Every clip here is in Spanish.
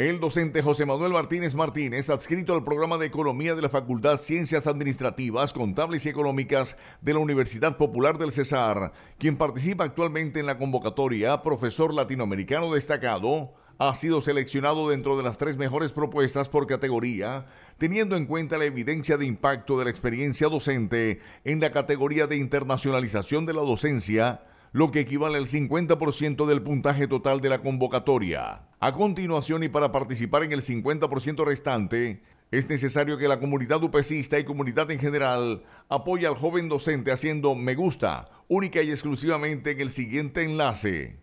El docente José Manuel Martínez Martínez, adscrito al programa de Economía de la Facultad Ciencias Administrativas, Contables y Económicas de la Universidad Popular del Cesar, quien participa actualmente en la convocatoria Profesor Latinoamericano Destacado, ha sido seleccionado dentro de las tres mejores propuestas por categoría, teniendo en cuenta la evidencia de impacto de la experiencia docente en la categoría de internacionalización de la docencia, lo que equivale al 50% del puntaje total de la convocatoria. A continuación y para participar en el 50% restante, es necesario que la comunidad UPESISTA y comunidad en general apoye al joven docente haciendo me gusta, única y exclusivamente en el siguiente enlace.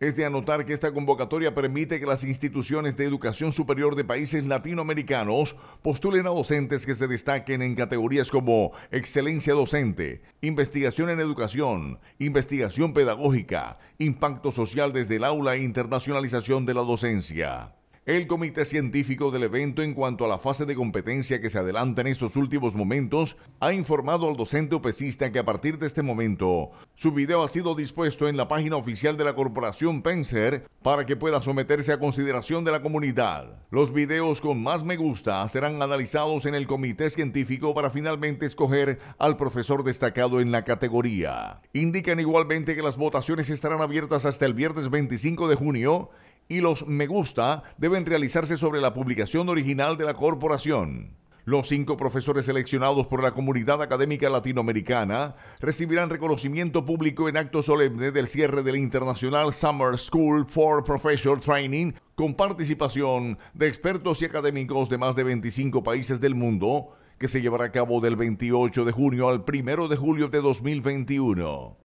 Es de anotar que esta convocatoria permite que las instituciones de educación superior de países latinoamericanos postulen a docentes que se destaquen en categorías como excelencia docente, investigación en educación, investigación pedagógica, impacto social desde el aula e internacionalización de la docencia el comité científico del evento en cuanto a la fase de competencia que se adelanta en estos últimos momentos ha informado al docente pesista que a partir de este momento su video ha sido dispuesto en la página oficial de la corporación Penser para que pueda someterse a consideración de la comunidad. Los videos con más me gusta serán analizados en el comité científico para finalmente escoger al profesor destacado en la categoría. Indican igualmente que las votaciones estarán abiertas hasta el viernes 25 de junio y los me gusta deben realizarse sobre la publicación original de la corporación. Los cinco profesores seleccionados por la comunidad académica latinoamericana recibirán reconocimiento público en acto solemne del cierre del International Summer School for Professional Training con participación de expertos y académicos de más de 25 países del mundo que se llevará a cabo del 28 de junio al 1 de julio de 2021.